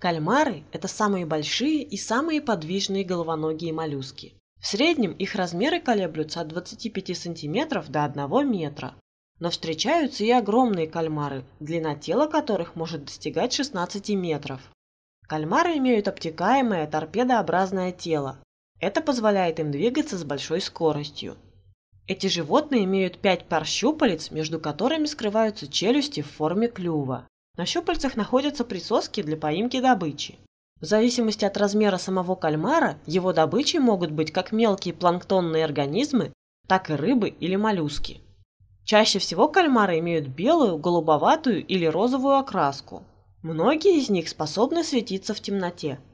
Кальмары – это самые большие и самые подвижные головоногие моллюски. В среднем их размеры колеблются от 25 см до 1 метра. Но встречаются и огромные кальмары, длина тела которых может достигать 16 метров. Кальмары имеют обтекаемое торпедообразное тело. Это позволяет им двигаться с большой скоростью. Эти животные имеют пять пар щупалец, между которыми скрываются челюсти в форме клюва. На щупальцах находятся присоски для поимки добычи. В зависимости от размера самого кальмара, его добычей могут быть как мелкие планктонные организмы, так и рыбы или моллюски. Чаще всего кальмары имеют белую, голубоватую или розовую окраску. Многие из них способны светиться в темноте –